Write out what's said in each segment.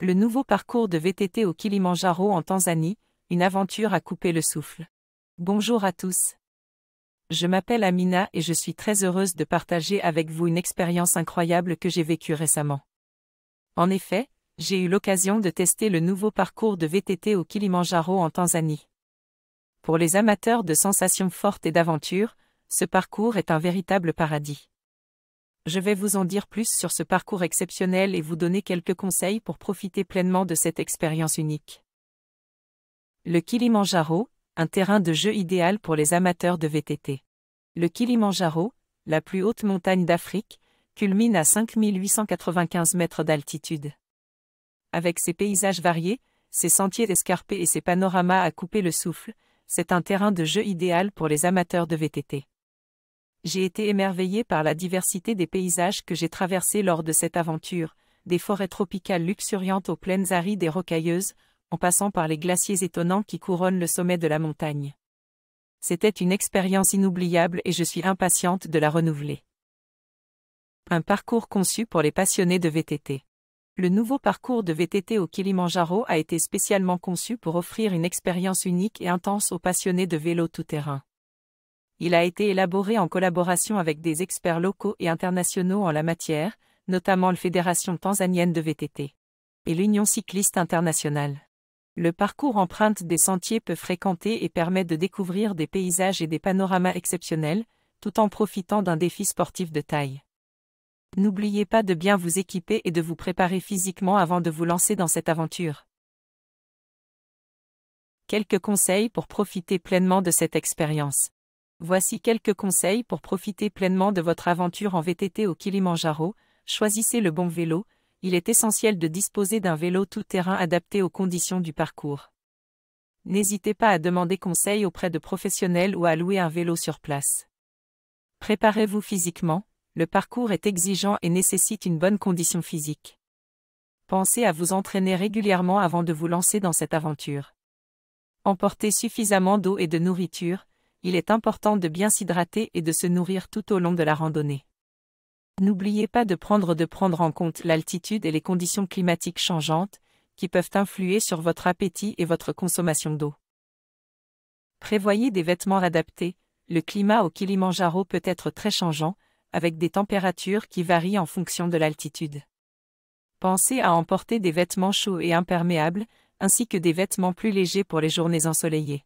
Le nouveau parcours de VTT au Kilimanjaro en Tanzanie, une aventure à couper le souffle. Bonjour à tous. Je m'appelle Amina et je suis très heureuse de partager avec vous une expérience incroyable que j'ai vécue récemment. En effet, j'ai eu l'occasion de tester le nouveau parcours de VTT au Kilimanjaro en Tanzanie. Pour les amateurs de sensations fortes et d'aventure, ce parcours est un véritable paradis je vais vous en dire plus sur ce parcours exceptionnel et vous donner quelques conseils pour profiter pleinement de cette expérience unique. Le Kilimanjaro, un terrain de jeu idéal pour les amateurs de VTT. Le Kilimanjaro, la plus haute montagne d'Afrique, culmine à 5895 mètres d'altitude. Avec ses paysages variés, ses sentiers escarpés et ses panoramas à couper le souffle, c'est un terrain de jeu idéal pour les amateurs de VTT. J'ai été émerveillé par la diversité des paysages que j'ai traversés lors de cette aventure, des forêts tropicales luxuriantes aux plaines arides et rocailleuses, en passant par les glaciers étonnants qui couronnent le sommet de la montagne. C'était une expérience inoubliable et je suis impatiente de la renouveler. Un parcours conçu pour les passionnés de VTT. Le nouveau parcours de VTT au Kilimanjaro a été spécialement conçu pour offrir une expérience unique et intense aux passionnés de vélo tout-terrain. Il a été élaboré en collaboration avec des experts locaux et internationaux en la matière, notamment la Fédération tanzanienne de VTT et l'Union cycliste internationale. Le parcours empreinte des sentiers peu fréquentés et permet de découvrir des paysages et des panoramas exceptionnels, tout en profitant d'un défi sportif de taille. N'oubliez pas de bien vous équiper et de vous préparer physiquement avant de vous lancer dans cette aventure. Quelques conseils pour profiter pleinement de cette expérience. Voici quelques conseils pour profiter pleinement de votre aventure en VTT au Kilimanjaro. Choisissez le bon vélo, il est essentiel de disposer d'un vélo tout-terrain adapté aux conditions du parcours. N'hésitez pas à demander conseil auprès de professionnels ou à louer un vélo sur place. Préparez-vous physiquement, le parcours est exigeant et nécessite une bonne condition physique. Pensez à vous entraîner régulièrement avant de vous lancer dans cette aventure. Emportez suffisamment d'eau et de nourriture, il est important de bien s'hydrater et de se nourrir tout au long de la randonnée. N'oubliez pas de prendre de prendre en compte l'altitude et les conditions climatiques changeantes, qui peuvent influer sur votre appétit et votre consommation d'eau. Prévoyez des vêtements adaptés, le climat au Kilimanjaro peut être très changeant, avec des températures qui varient en fonction de l'altitude. Pensez à emporter des vêtements chauds et imperméables, ainsi que des vêtements plus légers pour les journées ensoleillées.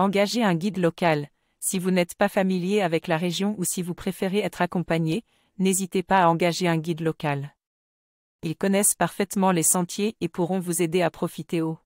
Engagez un guide local. Si vous n'êtes pas familier avec la région ou si vous préférez être accompagné, n'hésitez pas à engager un guide local. Ils connaissent parfaitement les sentiers et pourront vous aider à profiter au